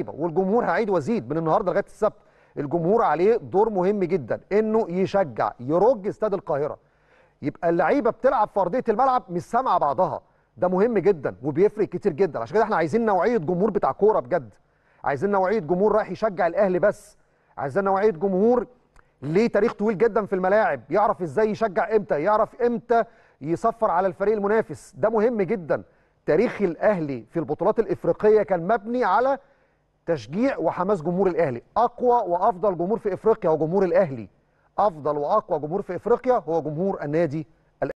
الترتيبه والجمهور هعيد وازيد من النهارده لغايه السبت الجمهور عليه دور مهم جدا انه يشجع يرج استاد القاهره يبقى اللعيبه بتلعب في ارضيه الملعب مش سامعه بعضها ده مهم جدا وبيفرق كتير جدا عشان كده احنا عايزين نوعيه جمهور بتاع كوره بجد عايزين نوعيه جمهور رايح يشجع الاهلي بس عايزين نوعيه جمهور ليه تاريخ طويل جدا في الملاعب يعرف ازاي يشجع امتى يعرف امتى يصفر على الفريق المنافس ده مهم جدا تاريخ الاهلي في البطولات الافريقيه كان مبني على تشجيع وحماس جمهور الاهلي اقوى وافضل جمهور في افريقيا هو جمهور الاهلي افضل واقوى جمهور في افريقيا هو جمهور النادي